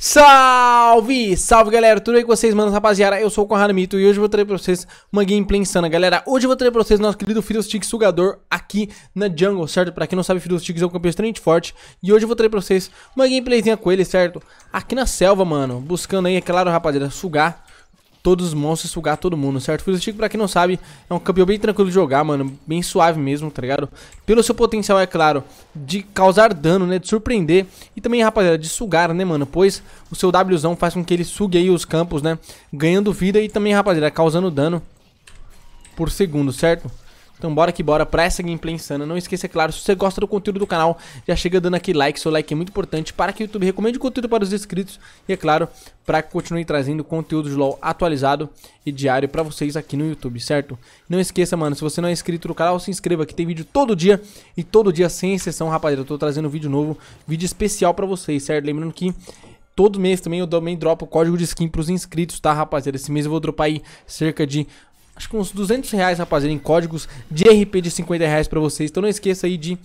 Salve! Salve galera, tudo bem com vocês, mano? Rapaziada, eu sou o Conrado Mito e hoje eu vou trazer pra vocês uma gameplay insana, galera. Hoje eu vou trazer pra vocês nosso querido Fiddlestick Sugador aqui na jungle, certo? Pra quem não sabe, Fiddlestick é um campeão extremamente forte e hoje eu vou trazer pra vocês uma gameplayzinha com ele, certo? Aqui na selva, mano, buscando aí, é claro, rapaziada, sugar todos os monstros sugar todo mundo, certo? Fuse Chico, pra quem não sabe, é um campeão bem tranquilo de jogar, mano. Bem suave mesmo, tá ligado? Pelo seu potencial, é claro, de causar dano, né? De surpreender. E também, rapaziada, de sugar, né, mano? Pois o seu Wzão faz com que ele sugue aí os campos, né? Ganhando vida e também, rapaziada, causando dano por segundo, certo? Então bora que bora pra essa gameplay insana. Não esqueça, é claro, se você gosta do conteúdo do canal, já chega dando aqui like. Seu like é muito importante para que o YouTube recomende conteúdo para os inscritos. E é claro, para que continue trazendo conteúdo de LoL atualizado e diário para vocês aqui no YouTube, certo? Não esqueça, mano, se você não é inscrito no canal, se inscreva que tem vídeo todo dia. E todo dia, sem exceção, rapaziada, eu tô trazendo vídeo novo, vídeo especial para vocês, certo? Lembrando que todo mês também eu também dropo código de skin para os inscritos, tá, rapaziada? Esse mês eu vou dropar aí cerca de acho que uns 200 reais, rapaziada, em códigos de RP de 50 reais pra vocês. Então não esqueça aí de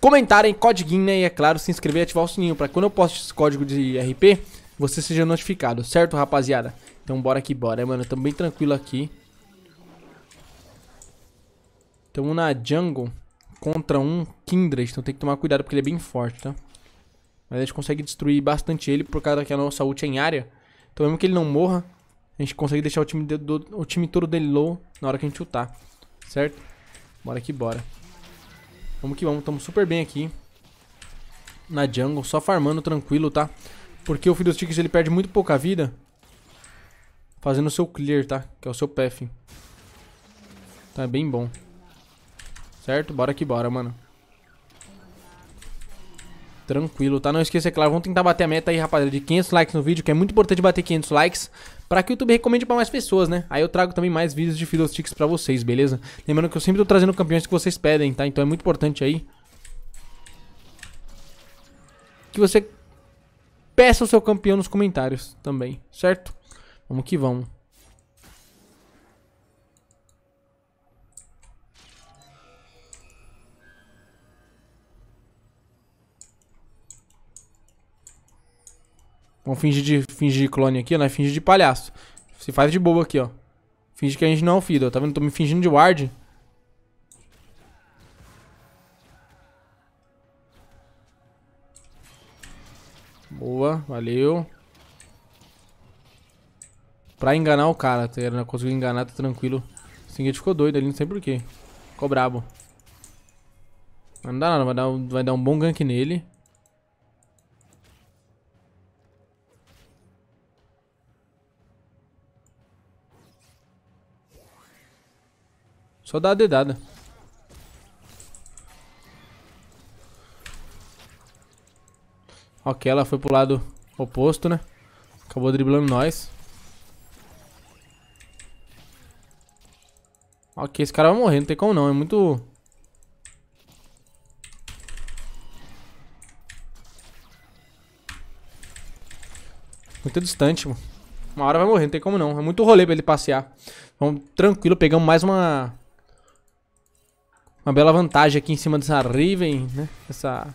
comentarem codiguinho, né? E é claro, se inscrever e ativar o sininho pra quando eu posto esse código de RP, você seja notificado, certo, rapaziada? Então bora que bora, mano. Tamo bem tranquilo aqui. Tamo na jungle contra um Kindred, então tem que tomar cuidado porque ele é bem forte, tá? Mas a gente consegue destruir bastante ele por causa que a nossa ult é em área. Então mesmo que ele não morra, a gente consegue deixar o time, de, do, o time todo dele low na hora que a gente chutar, certo? Bora que bora. Vamos que vamos, estamos super bem aqui. Na jungle, só farmando tranquilo, tá? Porque o filho dos Sticks ele perde muito pouca vida fazendo o seu clear, tá? Que é o seu path. Tá bem bom. Certo? Bora que bora, mano. Tranquilo, tá? Não esqueça, é claro, vamos tentar bater a meta aí, rapaziada, de 500 likes no vídeo, que é muito importante bater 500 likes para que o YouTube recomende para mais pessoas, né? Aí eu trago também mais vídeos de Fiddlesticks para vocês, beleza? Lembrando que eu sempre tô trazendo campeões que vocês pedem, tá? Então é muito importante aí que você peça o seu campeão nos comentários também, certo? Vamos que vamos. Vamos fingir de, fingir clone aqui, ó, né? Fingir de palhaço. Se faz de bobo aqui, ó. Finge que a gente não é um Fido, ó. Tá vendo? Tô me fingindo de ward. Boa, valeu. Pra enganar o cara, tá? Não conseguiu enganar, tá tranquilo. O Singed ficou doido ali, não sei porquê. Ficou brabo. Não dá nada, vai dar, vai dar um bom gank nele. Só dá a dedada. Ok, ela foi pro lado oposto, né? Acabou driblando nós. Ok, esse cara vai morrer, não tem como não, é muito... Muito distante, mano. Uma hora vai morrer, não tem como não. É muito rolê pra ele passear. Vamos tranquilo, pegamos mais uma... Uma bela vantagem aqui em cima dessa Riven, né? Essa...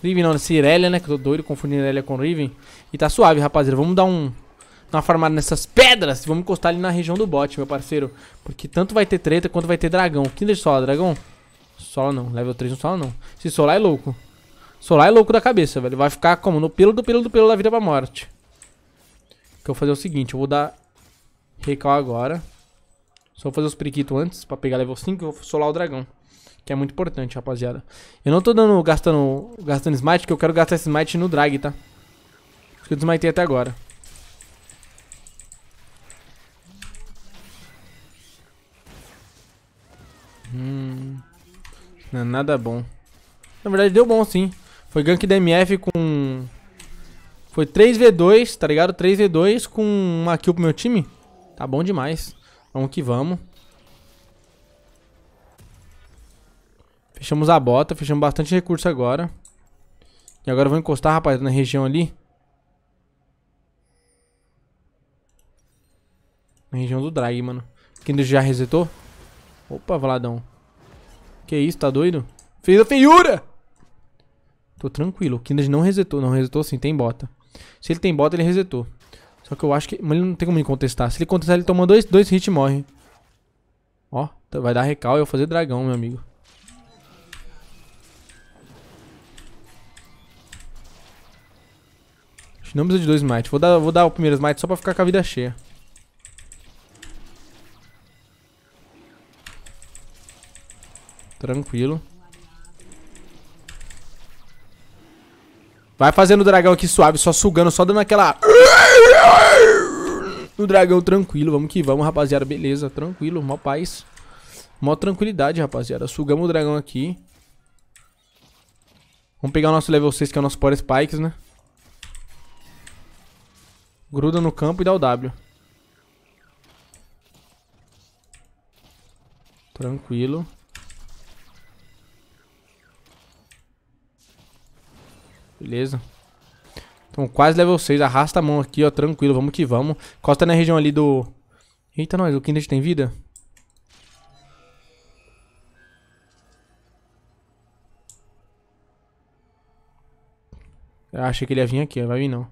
Riven não, essa Irelia, né? Que eu tô doido confundindo Irelia com Riven. E tá suave, rapaziada. Vamos dar um... Uma farmada nessas pedras. Vamos encostar ali na região do bot, meu parceiro. Porque tanto vai ter treta quanto vai ter dragão. Kinder Solar, dragão? Solar não. Level 3 não sola não. Se solar é louco. Solar é louco da cabeça, velho. Vai ficar como? No pelo do pelo do pelo da vida pra morte. O que eu vou fazer é o seguinte. Eu vou dar... Recal agora. Só vou fazer os periquitos antes pra pegar level 5 e vou solar o dragão. Que é muito importante, rapaziada. Eu não tô dando, gastando, gastando smite, porque eu quero gastar esse smite no drag, tá? que eu desmitei até agora. Hum, não é nada bom. Na verdade deu bom sim. Foi gank da MF com... Foi 3v2, tá ligado? 3v2 com uma kill pro meu time. Tá bom demais. Vamos que vamos. Fechamos a bota, fechamos bastante recurso agora. E agora eu vou encostar, rapaz, na região ali. Na região do drag, mano. Quem já resetou? Opa, Vladão. Que isso, tá doido? Fez a feiura! Tô tranquilo, o Kindred não resetou. Não resetou sim, tem bota. Se ele tem bota, ele resetou. Só que eu acho que... Mas ele não tem como me contestar. Se ele contestar, ele toma dois, dois hits e morre. Ó, vai dar recal e eu vou fazer dragão, meu amigo. Acho que não precisa de dois mites. Vou dar, vou dar o primeiro smite só pra ficar com a vida cheia. Tranquilo. Vai fazendo o dragão aqui suave, só sugando, só dando aquela... No dragão tranquilo, vamos que vamos, rapaziada. Beleza, tranquilo, mó paz. Mó tranquilidade, rapaziada. Sugamos o dragão aqui. Vamos pegar o nosso level 6, que é o nosso Power Spikes, né? Gruda no campo e dá o W. Tranquilo. Beleza. Então, quase level 6. Arrasta a mão aqui, ó. Tranquilo, vamos que vamos. Costa na região ali do... Eita, nós. O Kindred tem vida? Eu achei que ele ia vir aqui. Vai vir não.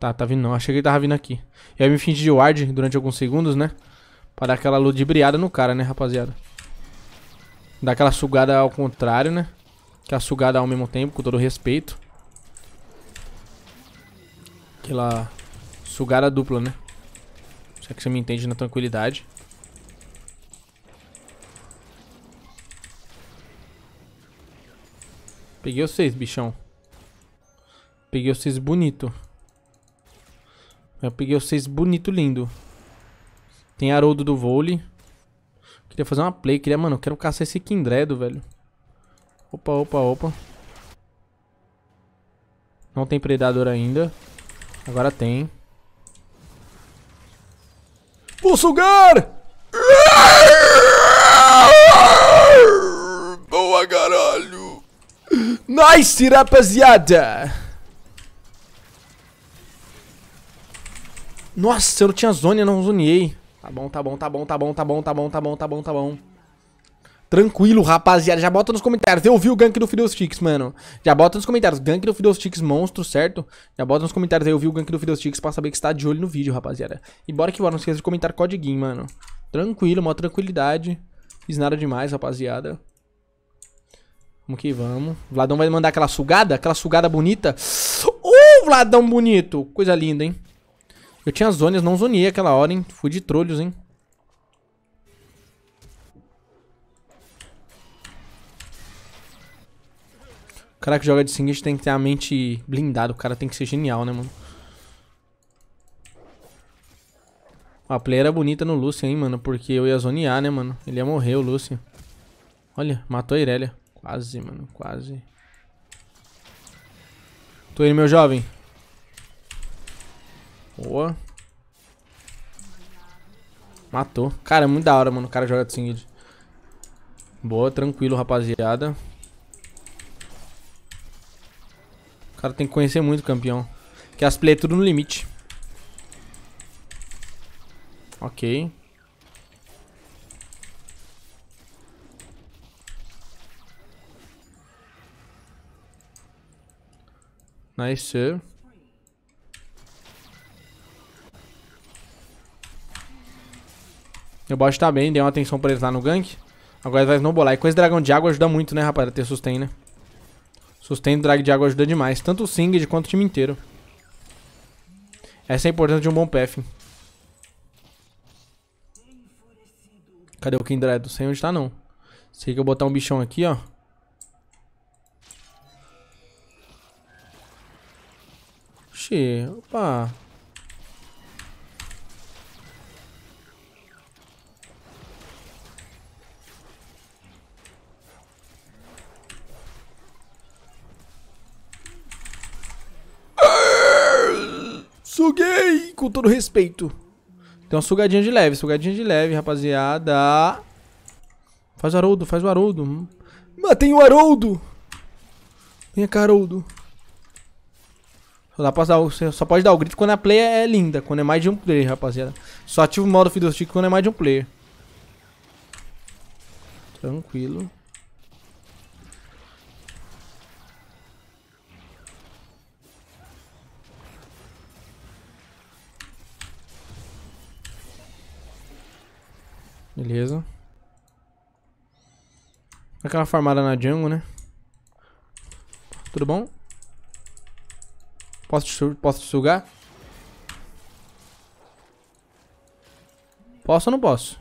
Tá, tá vindo não. Achei que ele tava vindo aqui. E aí me fingi de ward durante alguns segundos, né? Pra dar aquela ludibriada no cara, né, rapaziada? Dar aquela sugada ao contrário, né? Que é a sugada ao mesmo tempo, com todo o respeito. Aquela sugada dupla, né? será que você me entende na tranquilidade. Peguei vocês, bichão. Peguei vocês bonito. Eu peguei vocês bonito, lindo. Tem Haroldo do vôlei. Queria fazer uma play. Queria, mano, eu quero caçar esse Kindredo, velho. Opa, opa, opa. Não tem predador ainda. Agora tem. Vou sugar! Boa, caralho! Nice, rapaziada! Nossa, eu não tinha zone, eu não zoneei. Tá bom, tá bom, tá bom, tá bom, tá bom, tá bom, tá bom, tá bom, tá bom. Tá Tranquilo, rapaziada. Já bota nos comentários. Eu vi o gank do Fiddlesticks, mano. Já bota nos comentários. Gank do Fiddlesticks monstro, certo? Já bota nos comentários aí. Eu vi o gank do Fiddlesticks pra saber que você tá de olho no vídeo, rapaziada. E bora que bora. Não esqueça de comentar código mano. Tranquilo, mó tranquilidade. Fiz nada demais, rapaziada. Vamos que vamos. O Vladão vai mandar aquela sugada. Aquela sugada bonita. Uh, Vladão bonito. Coisa linda, hein? Eu tinha zonas, não zonei aquela hora, hein? Fui de trolhos, hein? cara que joga de Singed tem que ter a mente blindada. O cara tem que ser genial, né, mano? A player era é bonita no Lucian, hein, mano? Porque eu ia zonear, né, mano? Ele ia morrer, o Lucian. Olha, matou a Irelia. Quase, mano, quase. Tô indo, meu jovem. Boa. Matou. Cara, é muito da hora, mano. O cara joga de Singed. Boa, tranquilo, rapaziada. O cara tem que conhecer muito o campeão. Que as play é tudo no limite. Ok. Nice, sir. Meu bot tá bem, dei uma atenção pra eles lá no gank. Agora ele vai snowballar. E com esse dragão de água ajuda muito, né, rapaz? Ter sustain, né? Sustento drag de água ajuda demais. Tanto o Singed quanto o time inteiro. Essa é a importância de um bom path. Cadê o Kindred? Não sei onde tá, não. Sei que eu botar um bichão aqui, ó. Oxi, opa. com todo respeito. Tem uma sugadinha de leve, sugadinha de leve, rapaziada. Faz o Haroldo, faz o Haroldo. Matei o Haroldo! Vem cá, Haroldo. Só, dá pra dar, só pode dar o grito quando a play é linda, quando é mais de um player, rapaziada. Só ativa o modo Fiddlestick quando é mais de um player. Tranquilo. Beleza. Aquela farmada na Django, né? Tudo bom? Posso te, posso te sugar? Posso ou não posso?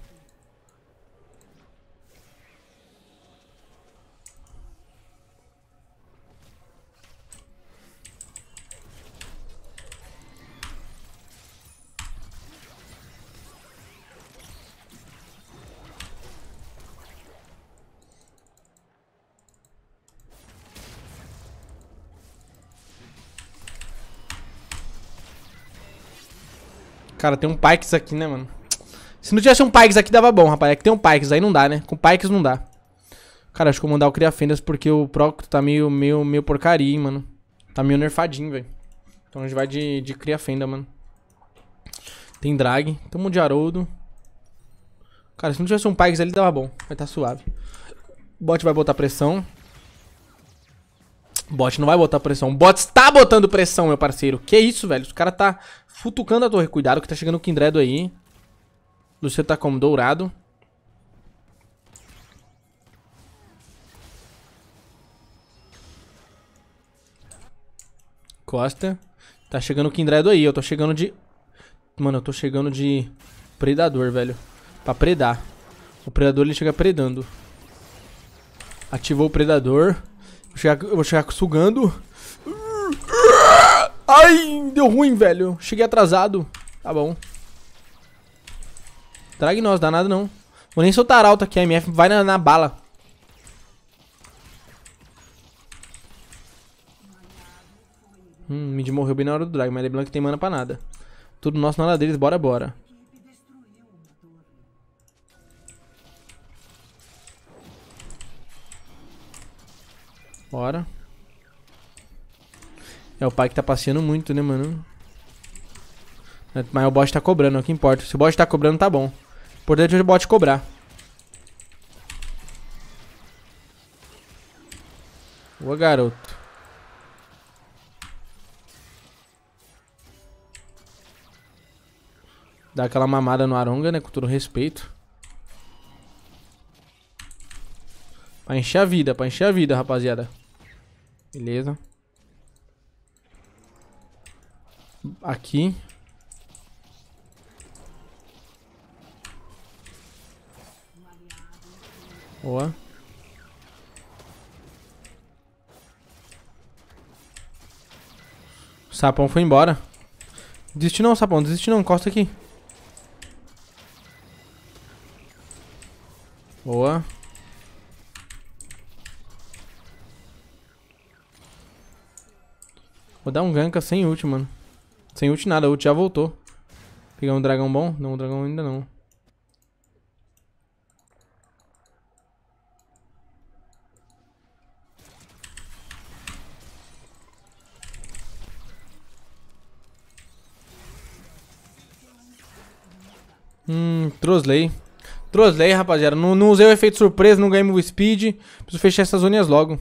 Cara, tem um Pikes aqui, né, mano? Se não tivesse um Pikes aqui, dava bom, rapaz. É que tem um Pikes, aí não dá, né? Com Pikes não dá. Cara, acho que eu vou mandar o cria Fendas porque o Procto tá meio, meio, meio porcaria, hein, mano. Tá meio nerfadinho, velho. Então a gente vai de, de Cria Fenda, mano. Tem drag. Tamo de Haroldo. Cara, se não tivesse um Pikes ali, dava bom. Vai tá suave. O bot vai botar pressão. Bot não vai botar pressão. Bot está botando pressão, meu parceiro. Que isso, velho. Os cara tá futucando a torre. Cuidado que tá chegando o Kindredo aí. Lucio tá como dourado. Costa. Tá chegando o Kindredo aí. Eu tô chegando de... Mano, eu tô chegando de... Predador, velho. Pra predar. O predador, ele chega predando. Ativou o predador. Vou chegar, vou chegar sugando. Ai, deu ruim, velho. Cheguei atrasado. Tá bom. Dragnos, dá nada não. Vou nem soltar alto aqui, a MF vai na, na bala. Hum, Mid morreu bem na hora do drag, mas LeBlanc é tem mana pra nada. Tudo nosso na deles bora, bora. Bora. É, o pai que tá passeando muito, né, mano? Mas o bot tá cobrando, é o que importa. Se o bot tá cobrando, tá bom. O importante é o bot cobrar. Boa, garoto. Dá aquela mamada no Aronga, né? Com todo respeito. Pra encher a vida, pra encher a vida, rapaziada. Beleza. Aqui. Boa. O sapão foi embora. Desiste não, sapão. Desiste não. Encosta aqui. dar um ganka sem ult, mano. Sem ult nada, ult já voltou. Pegar um dragão bom? Não, um dragão ainda não. Hum, Trosley. Trosley, rapaziada. Não, não usei o efeito surpresa, não ganhei o speed. Preciso fechar essas unhas logo.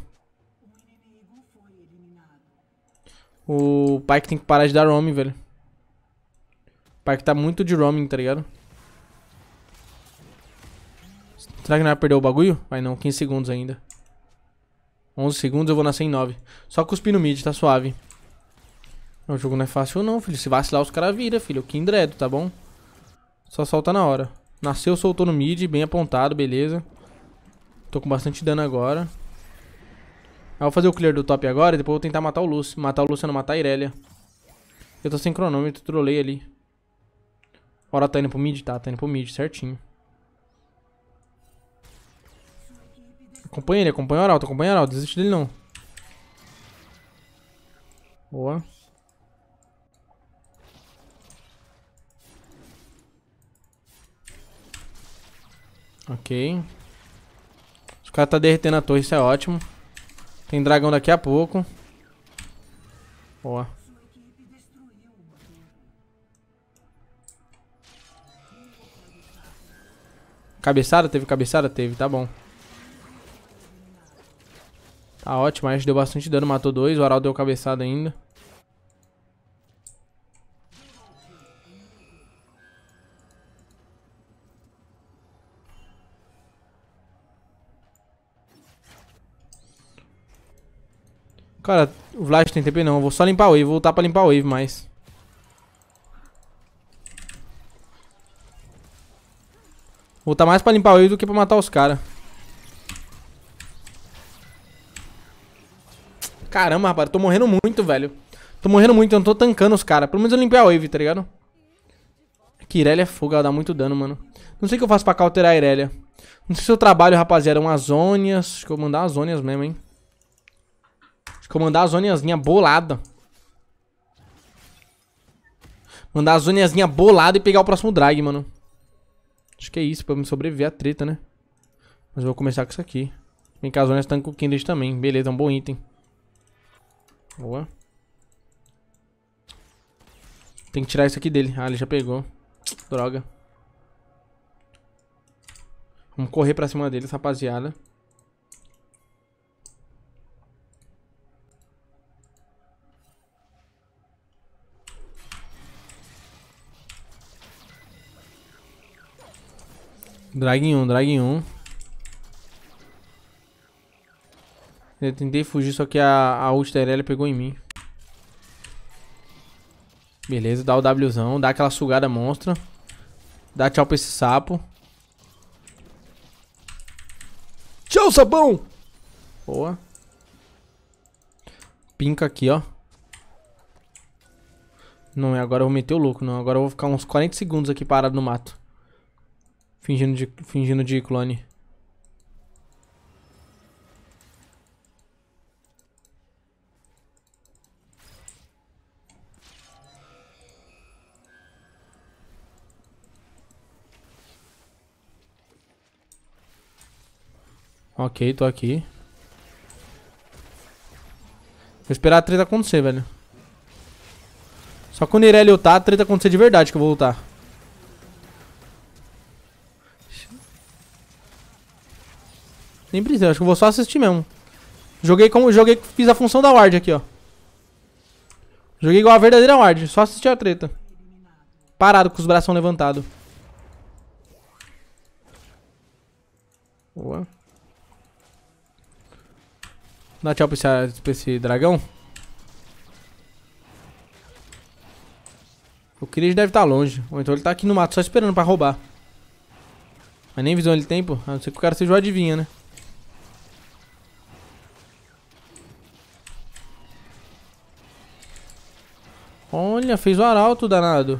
O Pyke tem que parar de dar roaming, velho. O Pyke tá muito de roaming, tá ligado? Será que não vai perder o bagulho? Vai não, 15 segundos ainda. 11 segundos, eu vou nascer em 9. Só cuspir no mid, tá suave. O jogo não é fácil não, filho. Se vacilar, os caras viram, filho. Que indredo, tá bom? Só solta na hora. Nasceu, soltou no mid, bem apontado, beleza. Tô com bastante dano agora. Eu vou fazer o clear do top agora e depois eu vou tentar matar o Lúcio. Matar o Lúcio não matar a Irelia. Eu tô sem cronômetro, trolei ali. Ora, tá indo pro mid? Tá, tá indo pro mid, certinho. Acompanha ele, acompanha o Arauto, acompanha o Arauto. Desiste dele não. Boa. Ok. Os caras tá derretendo a torre, isso é ótimo. Tem dragão daqui a pouco. Boa. Cabeçada? Teve cabeçada? Teve, tá bom. Tá ótimo, a gente deu bastante dano, matou dois. O Aral deu cabeçada ainda. Cara, o Vlad tem TP não. Eu vou só limpar a wave. Vou voltar pra limpar a wave mais. Voltar mais pra limpar a wave do que pra matar os caras. Caramba, rapaz. tô morrendo muito, velho. Tô morrendo muito. Eu não tô tancando os caras. Pelo menos eu limpei a wave, tá ligado? É Irelia é fuga. ela dá muito dano, mano. Não sei o que eu faço pra cauterar a Irelia. Não sei se eu trabalho, rapaziada, umas zônias. Acho que eu vou mandar as zônias mesmo, hein. Acho que eu mandar as oniazinhas bolada. Mandar as oniazinhas bolada e pegar o próximo drag, mano. Acho que é isso, pra me sobreviver a treta, né? Mas eu vou começar com isso aqui. Vem cá, as onias estão com Kindred também. Beleza, é um bom item. Boa. Tem que tirar isso aqui dele. Ah, ele já pegou. Droga. Vamos correr pra cima dele rapaziada. Drag 1, drag 1. Eu tentei fugir, só que a, a Ulsterelli pegou em mim. Beleza, dá o Wzão, dá aquela sugada monstra. Dá tchau pra esse sapo. Tchau, sabão. Boa. Pinca aqui, ó. Não é agora eu vou meter o louco, não. Agora eu vou ficar uns 40 segundos aqui parado no mato. Fingindo de, fingindo de clone. Ok, tô aqui. Vou esperar a treta acontecer, velho. Só quando o Irelia lutar, a treta acontecer de verdade que eu vou lutar. Nem precisa, acho que eu vou só assistir mesmo. Joguei como. Joguei, fiz a função da ward aqui, ó. Joguei igual a verdadeira ward, só assistir a treta. Parado com os braços levantados. Boa. Dá tchau pra esse, pra esse dragão. O Chris deve estar tá longe. Ou então ele tá aqui no mato só esperando pra roubar. Mas nem visão ele tem, pô. A não ser que o cara seja o adivinha, né? Olha, fez o arauto danado.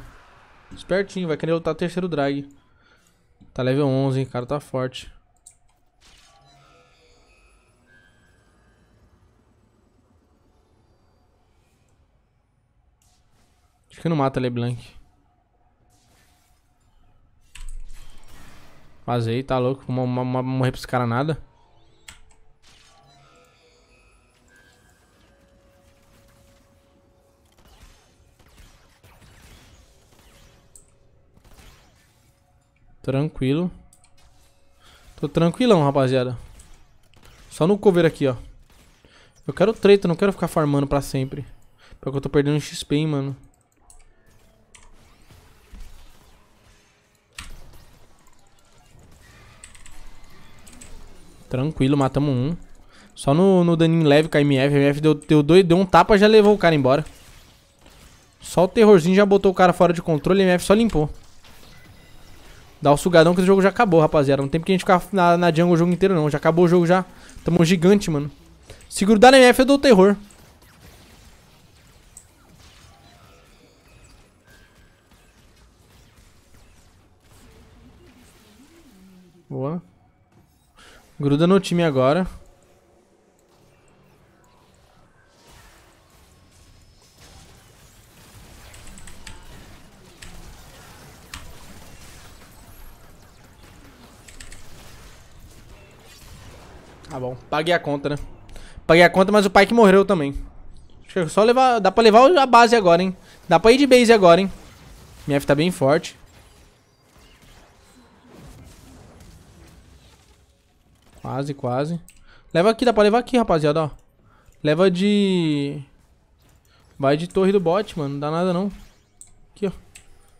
Espertinho, vai querer lutar terceiro drag. Tá level 11, hein? O cara tá forte. Acho que não mata LeBlanc. Vazei, tá louco. Não morrer pra esse cara nada. Tranquilo. Tô tranquilão, rapaziada. Só no cover aqui, ó. Eu quero treta, não quero ficar farmando pra sempre. Porque eu tô perdendo XP, hein, mano. Tranquilo, matamos um. Só no, no daninho leve com a MF. A MF deu, deu, dois, deu um tapa já levou o cara embora. Só o terrorzinho já botou o cara fora de controle. A MF só limpou. Dá o sugadão que o jogo já acabou, rapaziada. Não tem porque a gente ficar na, na jungle o jogo inteiro, não. Já acabou o jogo já. Tamo gigante, mano. Se grudar na MF, eu dou terror. Boa. Gruda no time agora. Paguei a conta, né? Paguei a conta, mas o pai que morreu também. Acho que é só levar... Dá pra levar a base agora, hein? Dá pra ir de base agora, hein? Minha F tá bem forte. Quase, quase. Leva aqui, dá pra levar aqui, rapaziada, ó. Leva de... Vai de torre do bot, mano. Não dá nada, não. Aqui, ó.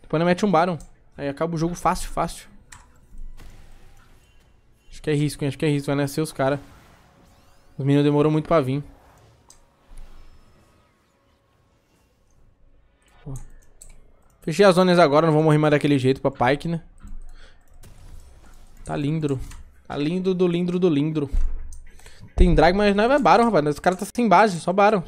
Depois não mete um Baron. Aí acaba o jogo fácil, fácil. Acho que é risco, hein? Acho que é risco. Vai nascer os caras. Os meninos demorou muito pra vir. Fechei as zonas agora, não vou morrer mais daquele jeito pra Pike, né? Tá lindo. Tá lindo do lindo do lindo. Tem drag, mas não é Baron, rapaz. Os caras tá sem base, só Baron.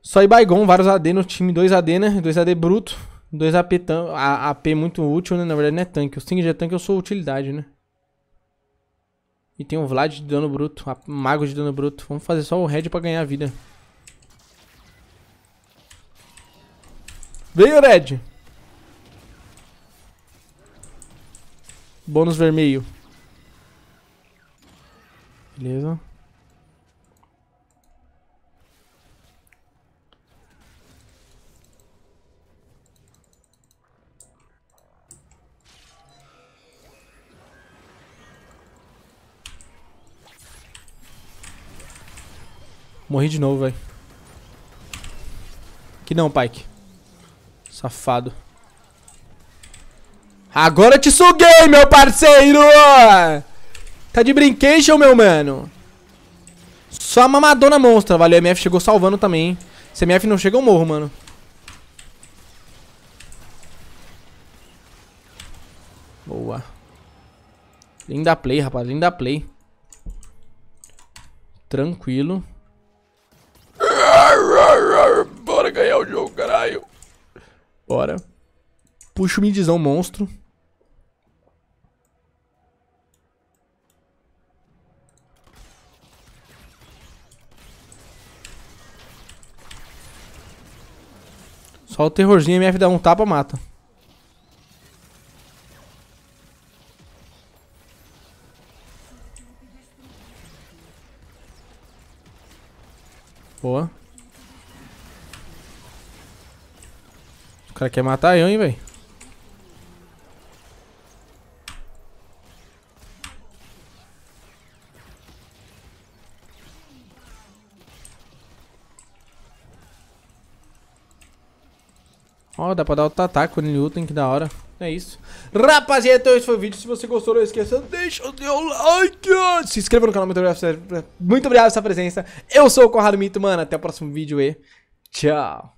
Só Ibaigon, vários AD no time. 2 AD, né? 2 AD bruto. 2 AP, tan... AP muito útil, né? Na verdade não é tanque. O Sting é tanque, eu sou utilidade, né? E tem o Vlad de dano bruto, Mago de dano bruto. Vamos fazer só o Red pra ganhar vida. Veio, Red! Bônus vermelho. Beleza. Morri de novo, velho. Que não, Pike. Safado. Agora eu te suguei, meu parceiro! Tá de brincation, meu mano. Só a mamadona monstra. Valeu, MF chegou salvando também, hein. Se MF não chega, eu morro, mano. Boa. Linda play, rapaz. Linda play. Tranquilo. Bora. Puxa o midizão monstro. Só o terrorzinho MF dá um tapa, mata. Boa. cara quer matar eu, hein, velho. Ó, dá pra dar outro ataque quando ele luta, hein, que da hora. É isso. Rapaziada, então esse foi o vídeo. Se você gostou, não esqueça, deixa o seu like. Se inscreva no canal. Muito obrigado, muito obrigado pela sua presença. Eu sou o Conrado Mito, mano. Até o próximo vídeo e tchau.